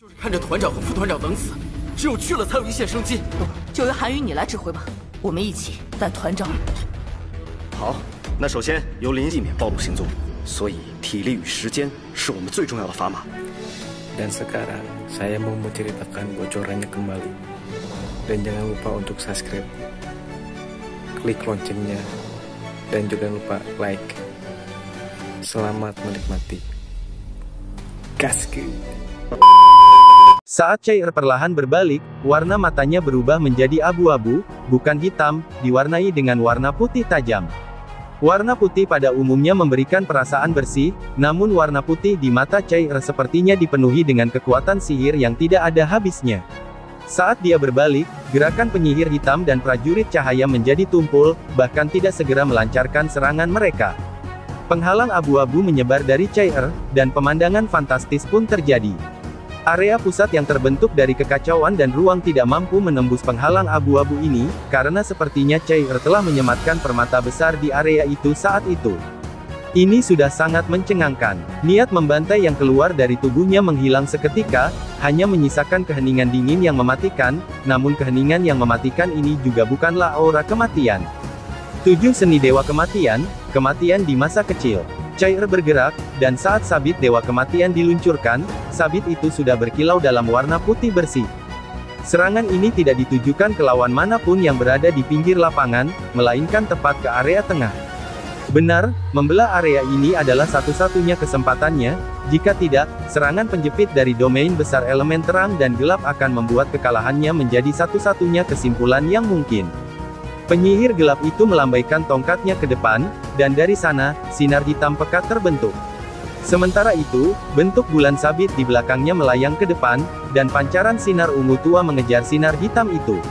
就是看着团长和副团长等死，只有去了才有一线生机。不，就由韩雨你来指挥吧，我们一起带团长。好，那首先由林继勉暴露行踪，所以体力与时间是我们最重要的砝码。Saat cair perlahan berbalik, warna matanya berubah menjadi abu-abu, bukan hitam, diwarnai dengan warna putih tajam. Warna putih pada umumnya memberikan perasaan bersih, namun warna putih di mata cair sepertinya dipenuhi dengan kekuatan sihir yang tidak ada habisnya. Saat dia berbalik, gerakan penyihir hitam dan prajurit cahaya menjadi tumpul, bahkan tidak segera melancarkan serangan mereka. Penghalang abu-abu menyebar dari cair, dan pemandangan fantastis pun terjadi. Area pusat yang terbentuk dari kekacauan dan ruang tidak mampu menembus penghalang abu-abu ini, karena sepertinya Cair telah menyematkan permata besar di area itu saat itu. Ini sudah sangat mencengangkan. Niat membantai yang keluar dari tubuhnya menghilang seketika, hanya menyisakan keheningan dingin yang mematikan, namun keheningan yang mematikan ini juga bukanlah aura kematian. Tujuh Seni Dewa Kematian, Kematian di Masa Kecil Cair bergerak, dan saat sabit Dewa Kematian diluncurkan, sabit itu sudah berkilau dalam warna putih bersih. Serangan ini tidak ditujukan ke lawan manapun yang berada di pinggir lapangan, melainkan tepat ke area tengah. Benar, membelah area ini adalah satu-satunya kesempatannya, jika tidak, serangan penjepit dari domain besar elemen terang dan gelap akan membuat kekalahannya menjadi satu-satunya kesimpulan yang mungkin. Penyihir gelap itu melambaikan tongkatnya ke depan, dan dari sana, sinar hitam pekat terbentuk. Sementara itu, bentuk bulan sabit di belakangnya melayang ke depan, dan pancaran sinar ungu tua mengejar sinar hitam itu.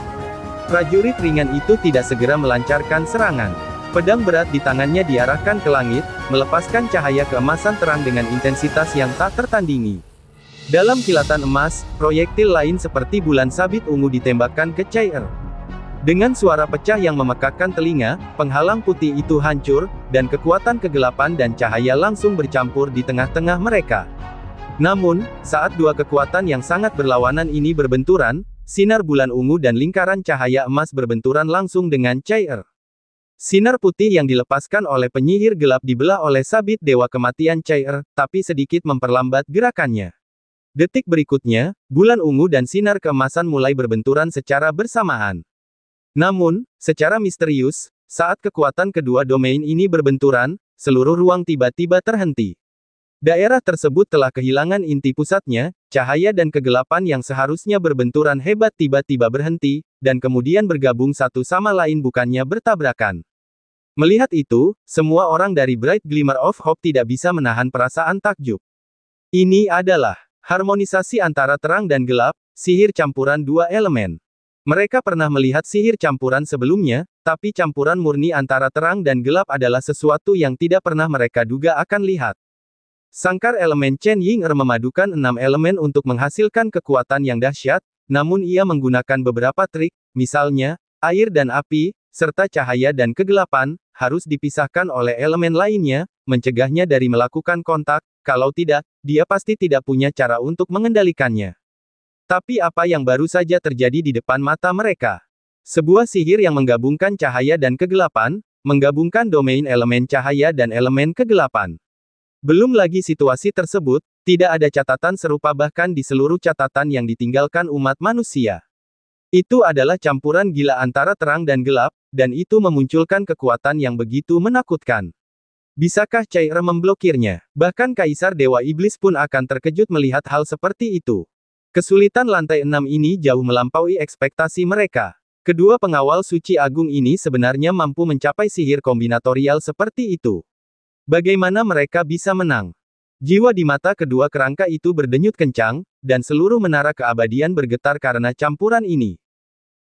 Prajurit ringan itu tidak segera melancarkan serangan. Pedang berat di tangannya diarahkan ke langit, melepaskan cahaya keemasan terang dengan intensitas yang tak tertandingi. Dalam kilatan emas, proyektil lain seperti bulan sabit ungu ditembakkan ke cair. Dengan suara pecah yang memekakkan telinga, penghalang putih itu hancur, dan kekuatan kegelapan dan cahaya langsung bercampur di tengah-tengah mereka. Namun, saat dua kekuatan yang sangat berlawanan ini berbenturan, sinar bulan ungu dan lingkaran cahaya emas berbenturan langsung dengan cair. Sinar putih yang dilepaskan oleh penyihir gelap dibelah oleh sabit Dewa Kematian Cair, tapi sedikit memperlambat gerakannya. Detik berikutnya, bulan ungu dan sinar keemasan mulai berbenturan secara bersamaan. Namun, secara misterius, saat kekuatan kedua domain ini berbenturan, seluruh ruang tiba-tiba terhenti. Daerah tersebut telah kehilangan inti pusatnya, cahaya dan kegelapan yang seharusnya berbenturan hebat tiba-tiba berhenti, dan kemudian bergabung satu sama lain bukannya bertabrakan. Melihat itu, semua orang dari Bright Glimmer of Hope tidak bisa menahan perasaan takjub. Ini adalah harmonisasi antara terang dan gelap, sihir campuran dua elemen. Mereka pernah melihat sihir campuran sebelumnya, tapi campuran murni antara terang dan gelap adalah sesuatu yang tidak pernah mereka duga akan lihat. Sangkar elemen Chen Ying Er memadukan enam elemen untuk menghasilkan kekuatan yang dahsyat, namun ia menggunakan beberapa trik, misalnya, air dan api, serta cahaya dan kegelapan, harus dipisahkan oleh elemen lainnya, mencegahnya dari melakukan kontak, kalau tidak, dia pasti tidak punya cara untuk mengendalikannya. Tapi apa yang baru saja terjadi di depan mata mereka? Sebuah sihir yang menggabungkan cahaya dan kegelapan, menggabungkan domain elemen cahaya dan elemen kegelapan. Belum lagi situasi tersebut, tidak ada catatan serupa bahkan di seluruh catatan yang ditinggalkan umat manusia. Itu adalah campuran gila antara terang dan gelap, dan itu memunculkan kekuatan yang begitu menakutkan. Bisakah Cair memblokirnya? Bahkan Kaisar Dewa Iblis pun akan terkejut melihat hal seperti itu. Kesulitan lantai enam ini jauh melampaui ekspektasi mereka. Kedua pengawal suci agung ini sebenarnya mampu mencapai sihir kombinatorial seperti itu. Bagaimana mereka bisa menang? Jiwa di mata kedua kerangka itu berdenyut kencang, dan seluruh menara keabadian bergetar karena campuran ini.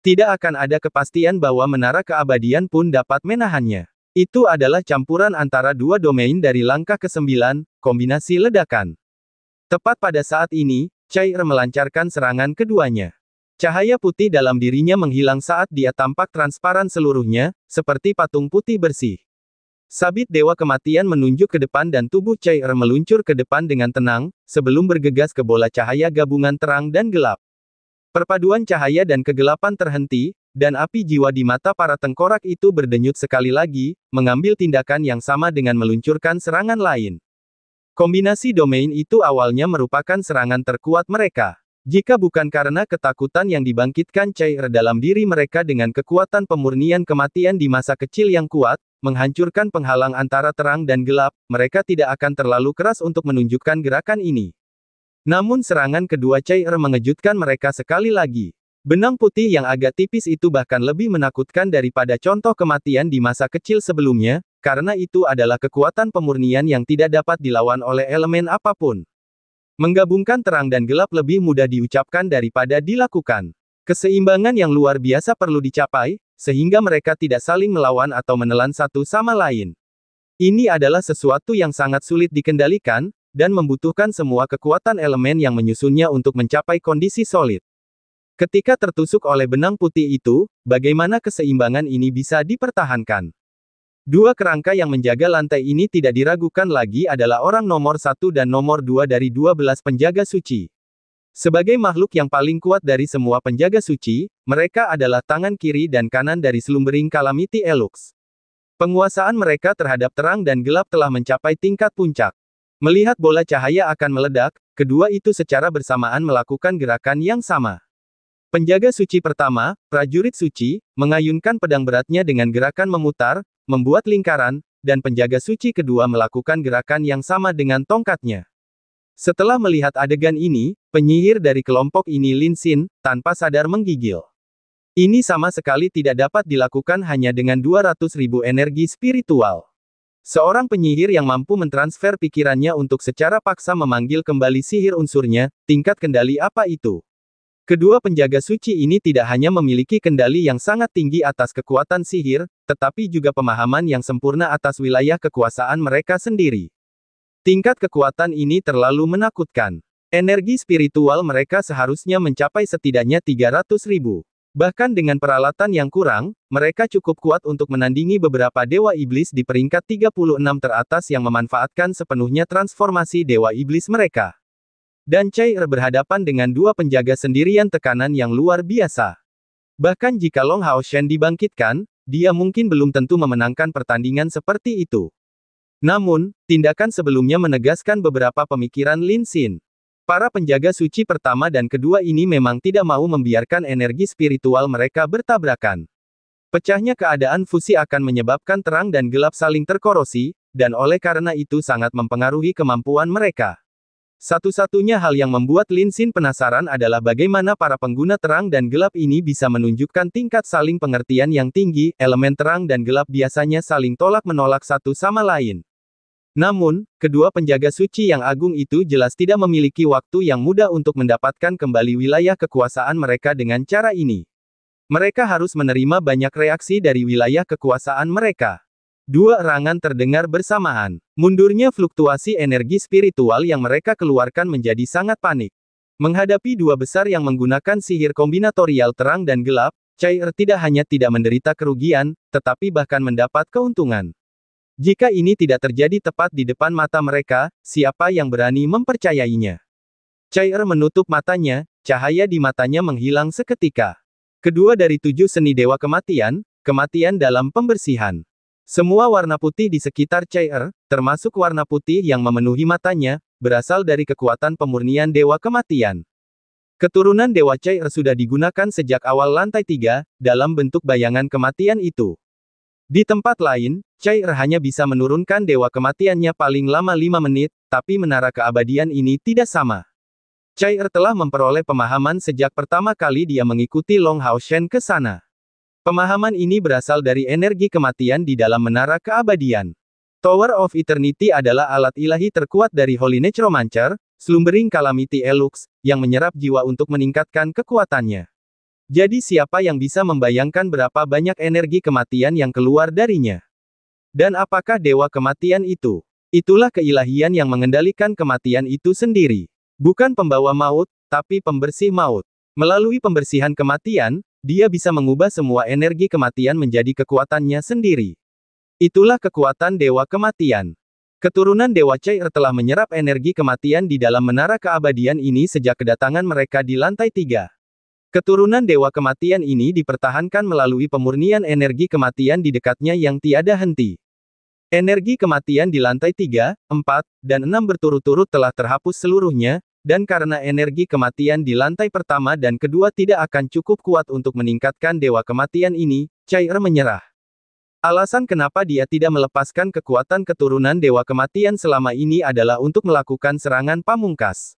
Tidak akan ada kepastian bahwa menara keabadian pun dapat menahannya. Itu adalah campuran antara dua domain dari langkah ke-9, kombinasi ledakan. Tepat pada saat ini, Cair melancarkan serangan keduanya. Cahaya putih dalam dirinya menghilang saat dia tampak transparan seluruhnya, seperti patung putih bersih. Sabit Dewa Kematian menunjuk ke depan dan tubuh Chair meluncur ke depan dengan tenang, sebelum bergegas ke bola cahaya gabungan terang dan gelap. Perpaduan cahaya dan kegelapan terhenti, dan api jiwa di mata para tengkorak itu berdenyut sekali lagi, mengambil tindakan yang sama dengan meluncurkan serangan lain. Kombinasi domain itu awalnya merupakan serangan terkuat mereka. Jika bukan karena ketakutan yang dibangkitkan Cair er dalam diri mereka dengan kekuatan pemurnian kematian di masa kecil yang kuat, menghancurkan penghalang antara terang dan gelap, mereka tidak akan terlalu keras untuk menunjukkan gerakan ini. Namun serangan kedua Cair er mengejutkan mereka sekali lagi. Benang putih yang agak tipis itu bahkan lebih menakutkan daripada contoh kematian di masa kecil sebelumnya, karena itu adalah kekuatan pemurnian yang tidak dapat dilawan oleh elemen apapun. Menggabungkan terang dan gelap lebih mudah diucapkan daripada dilakukan. Keseimbangan yang luar biasa perlu dicapai, sehingga mereka tidak saling melawan atau menelan satu sama lain. Ini adalah sesuatu yang sangat sulit dikendalikan, dan membutuhkan semua kekuatan elemen yang menyusunnya untuk mencapai kondisi solid. Ketika tertusuk oleh benang putih itu, bagaimana keseimbangan ini bisa dipertahankan? Dua kerangka yang menjaga lantai ini tidak diragukan lagi adalah orang nomor satu dan nomor dua dari dua belas penjaga suci. Sebagai makhluk yang paling kuat dari semua penjaga suci, mereka adalah tangan kiri dan kanan dari selumbering kalamiti Elux. Penguasaan mereka terhadap terang dan gelap telah mencapai tingkat puncak. Melihat bola cahaya akan meledak, kedua itu secara bersamaan melakukan gerakan yang sama. Penjaga suci pertama, prajurit suci, mengayunkan pedang beratnya dengan gerakan memutar, membuat lingkaran, dan penjaga suci kedua melakukan gerakan yang sama dengan tongkatnya. Setelah melihat adegan ini, penyihir dari kelompok ini Lin Xin, tanpa sadar menggigil. Ini sama sekali tidak dapat dilakukan hanya dengan 200 ribu energi spiritual. Seorang penyihir yang mampu mentransfer pikirannya untuk secara paksa memanggil kembali sihir unsurnya, tingkat kendali apa itu? Kedua penjaga suci ini tidak hanya memiliki kendali yang sangat tinggi atas kekuatan sihir, tetapi juga pemahaman yang sempurna atas wilayah kekuasaan mereka sendiri. Tingkat kekuatan ini terlalu menakutkan. Energi spiritual mereka seharusnya mencapai setidaknya 300 ribu. Bahkan dengan peralatan yang kurang, mereka cukup kuat untuk menandingi beberapa dewa iblis di peringkat 36 teratas yang memanfaatkan sepenuhnya transformasi dewa iblis mereka. Dan Chai Er berhadapan dengan dua penjaga sendirian tekanan yang luar biasa. Bahkan jika Long Hao Shen dibangkitkan, dia mungkin belum tentu memenangkan pertandingan seperti itu. Namun, tindakan sebelumnya menegaskan beberapa pemikiran Lin Xin. Para penjaga suci pertama dan kedua ini memang tidak mau membiarkan energi spiritual mereka bertabrakan. Pecahnya keadaan fusi akan menyebabkan terang dan gelap saling terkorosi, dan oleh karena itu sangat mempengaruhi kemampuan mereka. Satu-satunya hal yang membuat Lin Xin penasaran adalah bagaimana para pengguna terang dan gelap ini bisa menunjukkan tingkat saling pengertian yang tinggi, elemen terang dan gelap biasanya saling tolak-menolak satu sama lain. Namun, kedua penjaga suci yang agung itu jelas tidak memiliki waktu yang mudah untuk mendapatkan kembali wilayah kekuasaan mereka dengan cara ini. Mereka harus menerima banyak reaksi dari wilayah kekuasaan mereka. Dua erangan terdengar bersamaan. Mundurnya fluktuasi energi spiritual yang mereka keluarkan menjadi sangat panik. Menghadapi dua besar yang menggunakan sihir kombinatorial terang dan gelap, Cair er tidak hanya tidak menderita kerugian, tetapi bahkan mendapat keuntungan. Jika ini tidak terjadi tepat di depan mata mereka, siapa yang berani mempercayainya? Cair er menutup matanya, cahaya di matanya menghilang seketika. Kedua dari tujuh seni dewa kematian, kematian dalam pembersihan. Semua warna putih di sekitar Chair, termasuk warna putih yang memenuhi matanya, berasal dari kekuatan pemurnian Dewa Kematian. Keturunan Dewa Chair sudah digunakan sejak awal lantai 3, dalam bentuk bayangan kematian itu. Di tempat lain, Chair hanya bisa menurunkan Dewa Kematiannya paling lama 5 menit, tapi menara keabadian ini tidak sama. Chair telah memperoleh pemahaman sejak pertama kali dia mengikuti Long Hao Shen ke sana. Pemahaman ini berasal dari energi kematian di dalam menara keabadian. Tower of Eternity adalah alat ilahi terkuat dari Holy Necromancer, Slumbering Calamity Elux, yang menyerap jiwa untuk meningkatkan kekuatannya. Jadi siapa yang bisa membayangkan berapa banyak energi kematian yang keluar darinya? Dan apakah dewa kematian itu? Itulah keilahian yang mengendalikan kematian itu sendiri. Bukan pembawa maut, tapi pembersih maut. Melalui pembersihan kematian, dia bisa mengubah semua energi kematian menjadi kekuatannya sendiri. Itulah kekuatan Dewa Kematian. Keturunan Dewa Cair telah menyerap energi kematian di dalam menara keabadian ini sejak kedatangan mereka di lantai tiga. Keturunan Dewa Kematian ini dipertahankan melalui pemurnian energi kematian di dekatnya yang tiada henti. Energi kematian di lantai 3, 4, dan 6 berturut-turut telah terhapus seluruhnya, dan karena energi kematian di lantai pertama dan kedua tidak akan cukup kuat untuk meningkatkan dewa kematian ini, Cair er menyerah. Alasan kenapa dia tidak melepaskan kekuatan keturunan dewa kematian selama ini adalah untuk melakukan serangan pamungkas.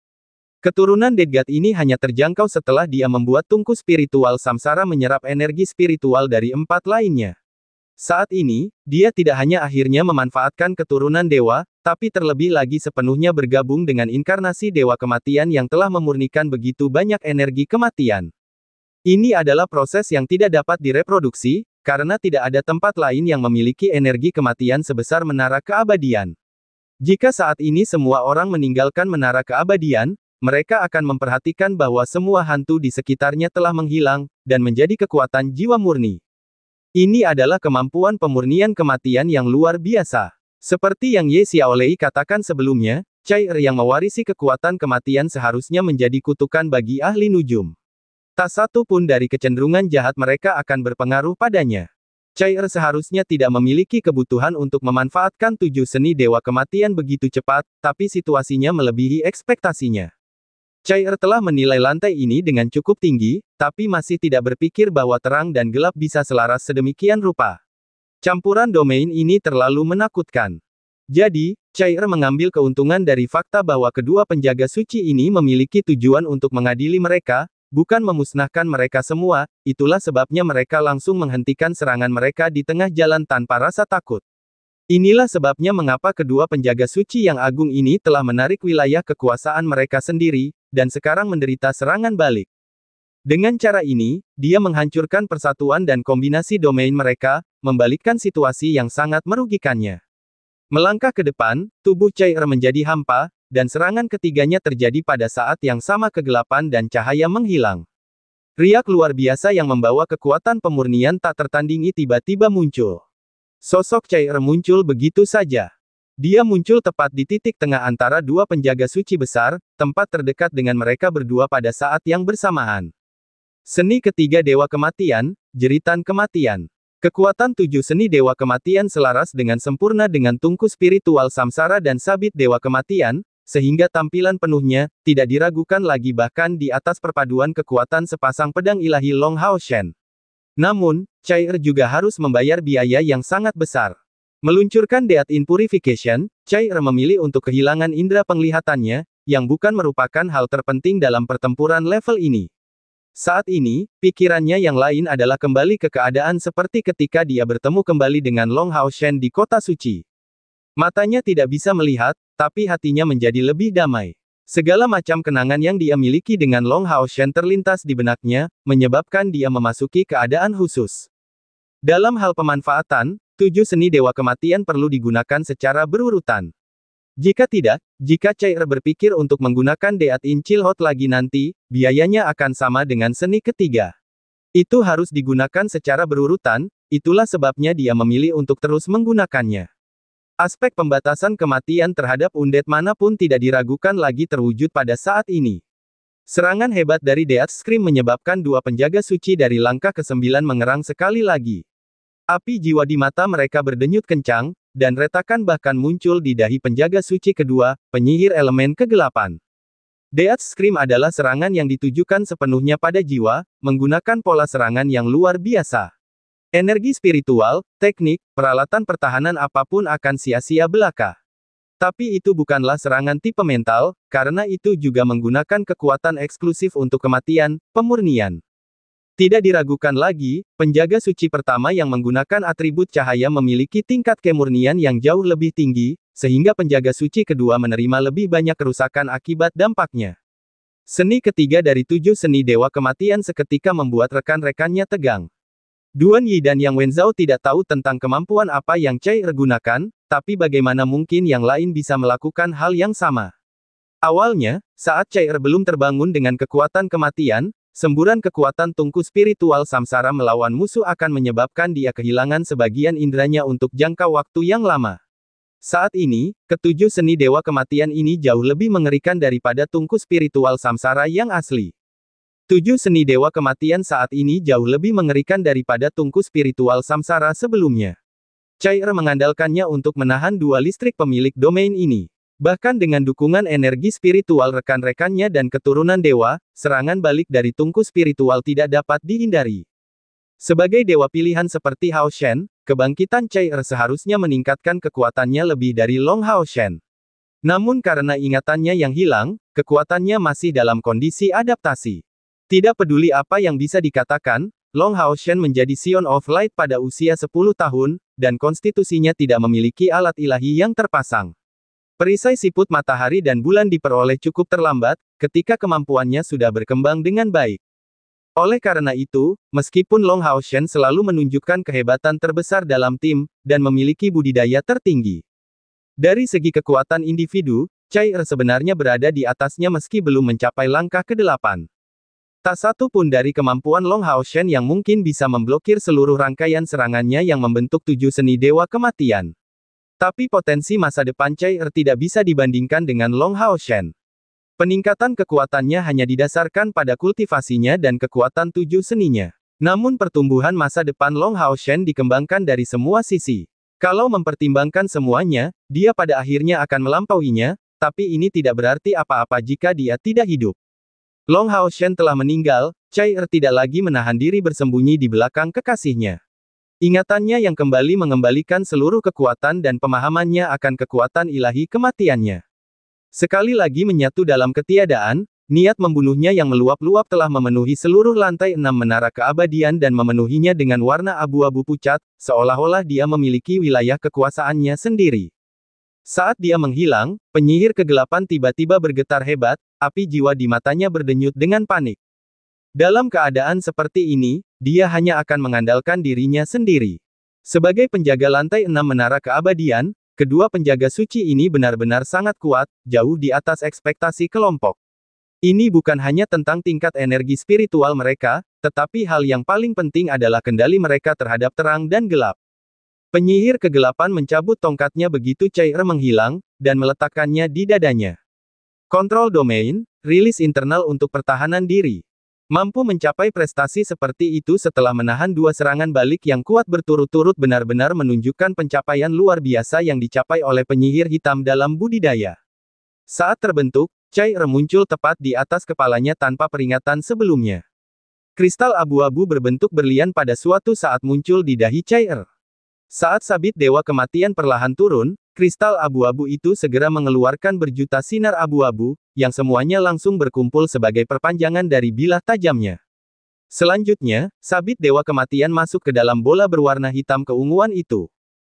Keturunan God ini hanya terjangkau setelah dia membuat tungku spiritual samsara menyerap energi spiritual dari empat lainnya. Saat ini, dia tidak hanya akhirnya memanfaatkan keturunan dewa, tapi terlebih lagi sepenuhnya bergabung dengan inkarnasi dewa kematian yang telah memurnikan begitu banyak energi kematian. Ini adalah proses yang tidak dapat direproduksi, karena tidak ada tempat lain yang memiliki energi kematian sebesar menara keabadian. Jika saat ini semua orang meninggalkan menara keabadian, mereka akan memperhatikan bahwa semua hantu di sekitarnya telah menghilang, dan menjadi kekuatan jiwa murni. Ini adalah kemampuan pemurnian kematian yang luar biasa. Seperti yang Ye Xiaolei katakan sebelumnya, Cair er yang mewarisi kekuatan kematian seharusnya menjadi kutukan bagi ahli nujum. Tak satu pun dari kecenderungan jahat mereka akan berpengaruh padanya. Cair er seharusnya tidak memiliki kebutuhan untuk memanfaatkan tujuh seni dewa kematian begitu cepat, tapi situasinya melebihi ekspektasinya. Cair telah menilai lantai ini dengan cukup tinggi, tapi masih tidak berpikir bahwa terang dan gelap bisa selaras sedemikian rupa. Campuran domain ini terlalu menakutkan. Jadi, Cair mengambil keuntungan dari fakta bahwa kedua penjaga suci ini memiliki tujuan untuk mengadili mereka, bukan memusnahkan mereka semua, itulah sebabnya mereka langsung menghentikan serangan mereka di tengah jalan tanpa rasa takut. Inilah sebabnya mengapa kedua penjaga suci yang agung ini telah menarik wilayah kekuasaan mereka sendiri, dan sekarang menderita serangan balik. Dengan cara ini, dia menghancurkan persatuan dan kombinasi domain mereka, membalikkan situasi yang sangat merugikannya. Melangkah ke depan, tubuh Cair menjadi hampa, dan serangan ketiganya terjadi pada saat yang sama kegelapan dan cahaya menghilang. Riak luar biasa yang membawa kekuatan pemurnian tak tertandingi tiba-tiba muncul. Sosok Cair muncul begitu saja. Dia muncul tepat di titik tengah antara dua penjaga suci besar, tempat terdekat dengan mereka berdua pada saat yang bersamaan. Seni ketiga Dewa Kematian, Jeritan Kematian. Kekuatan tujuh seni Dewa Kematian selaras dengan sempurna dengan tungku spiritual samsara dan sabit Dewa Kematian, sehingga tampilan penuhnya, tidak diragukan lagi bahkan di atas perpaduan kekuatan sepasang pedang ilahi Long Hao Shen. Namun, Cair er juga harus membayar biaya yang sangat besar. Meluncurkan Deat in Purification, Chai Er memilih untuk kehilangan indera penglihatannya, yang bukan merupakan hal terpenting dalam pertempuran level ini. Saat ini, pikirannya yang lain adalah kembali ke keadaan seperti ketika dia bertemu kembali dengan Long Hao Shen di kota suci. Matanya tidak bisa melihat, tapi hatinya menjadi lebih damai. Segala macam kenangan yang dia miliki dengan Long Hao Shen terlintas di benaknya, menyebabkan dia memasuki keadaan khusus. Dalam hal pemanfaatan, Tujuh seni dewa kematian perlu digunakan secara berurutan. Jika tidak, jika Cair berpikir untuk menggunakan Deat Incil Hot lagi nanti, biayanya akan sama dengan seni ketiga. Itu harus digunakan secara berurutan, itulah sebabnya dia memilih untuk terus menggunakannya. Aspek pembatasan kematian terhadap undet manapun tidak diragukan lagi terwujud pada saat ini. Serangan hebat dari Deat Scream menyebabkan dua penjaga suci dari langkah ke-9 mengerang sekali lagi. Api jiwa di mata mereka berdenyut kencang, dan retakan bahkan muncul di dahi penjaga suci kedua, penyihir elemen kegelapan. Death Scream adalah serangan yang ditujukan sepenuhnya pada jiwa, menggunakan pola serangan yang luar biasa. Energi spiritual, teknik, peralatan pertahanan apapun akan sia-sia belaka. Tapi itu bukanlah serangan tipe mental, karena itu juga menggunakan kekuatan eksklusif untuk kematian, pemurnian. Tidak diragukan lagi, penjaga suci pertama yang menggunakan atribut cahaya memiliki tingkat kemurnian yang jauh lebih tinggi, sehingga penjaga suci kedua menerima lebih banyak kerusakan akibat dampaknya. Seni ketiga dari tujuh seni dewa kematian seketika membuat rekan-rekannya tegang. Duan Yi dan Yang Wenzhao tidak tahu tentang kemampuan apa yang Cai gunakan, tapi bagaimana mungkin yang lain bisa melakukan hal yang sama. Awalnya, saat Cai belum terbangun dengan kekuatan kematian, Semburan kekuatan tungku spiritual samsara melawan musuh akan menyebabkan dia kehilangan sebagian indranya untuk jangka waktu yang lama. Saat ini, ketujuh seni dewa kematian ini jauh lebih mengerikan daripada tungku spiritual samsara yang asli. Tujuh seni dewa kematian saat ini jauh lebih mengerikan daripada tungku spiritual samsara sebelumnya. Cair mengandalkannya untuk menahan dua listrik pemilik domain ini. Bahkan dengan dukungan energi spiritual rekan-rekannya dan keturunan dewa, serangan balik dari tungku spiritual tidak dapat dihindari. Sebagai dewa pilihan seperti Hao Shen, kebangkitan Chai Er seharusnya meningkatkan kekuatannya lebih dari Long Hao Shen. Namun karena ingatannya yang hilang, kekuatannya masih dalam kondisi adaptasi. Tidak peduli apa yang bisa dikatakan, Long Hao Shen menjadi Sion of Light pada usia 10 tahun, dan konstitusinya tidak memiliki alat ilahi yang terpasang. Perisai siput matahari dan bulan diperoleh cukup terlambat, ketika kemampuannya sudah berkembang dengan baik. Oleh karena itu, meskipun Long Shen selalu menunjukkan kehebatan terbesar dalam tim, dan memiliki budidaya tertinggi. Dari segi kekuatan individu, Er sebenarnya berada di atasnya meski belum mencapai langkah ke-8. Tak satu pun dari kemampuan Long Shen yang mungkin bisa memblokir seluruh rangkaian serangannya yang membentuk tujuh seni dewa kematian. Tapi potensi masa depan Chai Er tidak bisa dibandingkan dengan Long Hao Shen. Peningkatan kekuatannya hanya didasarkan pada kultivasinya dan kekuatan tujuh seninya. Namun pertumbuhan masa depan Long Hao Shen dikembangkan dari semua sisi. Kalau mempertimbangkan semuanya, dia pada akhirnya akan melampauinya, tapi ini tidak berarti apa-apa jika dia tidak hidup. Long Hao Shen telah meninggal, Chai Er tidak lagi menahan diri bersembunyi di belakang kekasihnya. Ingatannya yang kembali mengembalikan seluruh kekuatan dan pemahamannya akan kekuatan ilahi kematiannya. Sekali lagi menyatu dalam ketiadaan, niat membunuhnya yang meluap-luap telah memenuhi seluruh lantai enam menara keabadian dan memenuhinya dengan warna abu-abu pucat, seolah-olah dia memiliki wilayah kekuasaannya sendiri. Saat dia menghilang, penyihir kegelapan tiba-tiba bergetar hebat, api jiwa di matanya berdenyut dengan panik. Dalam keadaan seperti ini, dia hanya akan mengandalkan dirinya sendiri. Sebagai penjaga lantai enam menara keabadian, kedua penjaga suci ini benar-benar sangat kuat, jauh di atas ekspektasi kelompok. Ini bukan hanya tentang tingkat energi spiritual mereka, tetapi hal yang paling penting adalah kendali mereka terhadap terang dan gelap. Penyihir kegelapan mencabut tongkatnya begitu Cair menghilang, dan meletakkannya di dadanya. Kontrol domain, rilis internal untuk pertahanan diri. Mampu mencapai prestasi seperti itu setelah menahan dua serangan balik yang kuat berturut-turut benar-benar menunjukkan pencapaian luar biasa yang dicapai oleh penyihir hitam dalam budidaya. Saat terbentuk, cair muncul tepat di atas kepalanya tanpa peringatan sebelumnya. Kristal abu-abu berbentuk berlian pada suatu saat muncul di dahi cair. Saat sabit dewa kematian perlahan turun, Kristal abu-abu itu segera mengeluarkan berjuta sinar abu-abu, yang semuanya langsung berkumpul sebagai perpanjangan dari bilah tajamnya. Selanjutnya, sabit dewa kematian masuk ke dalam bola berwarna hitam keunguan itu.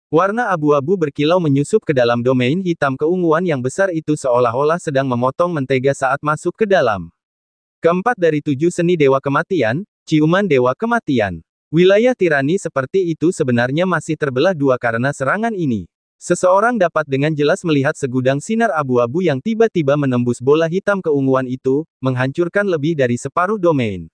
Warna abu-abu berkilau menyusup ke dalam domain hitam keunguan yang besar itu seolah-olah sedang memotong mentega saat masuk ke dalam. Keempat dari tujuh seni dewa kematian, ciuman dewa kematian. Wilayah tirani seperti itu sebenarnya masih terbelah dua karena serangan ini. Seseorang dapat dengan jelas melihat segudang sinar abu-abu yang tiba-tiba menembus bola hitam keunguan itu, menghancurkan lebih dari separuh domain.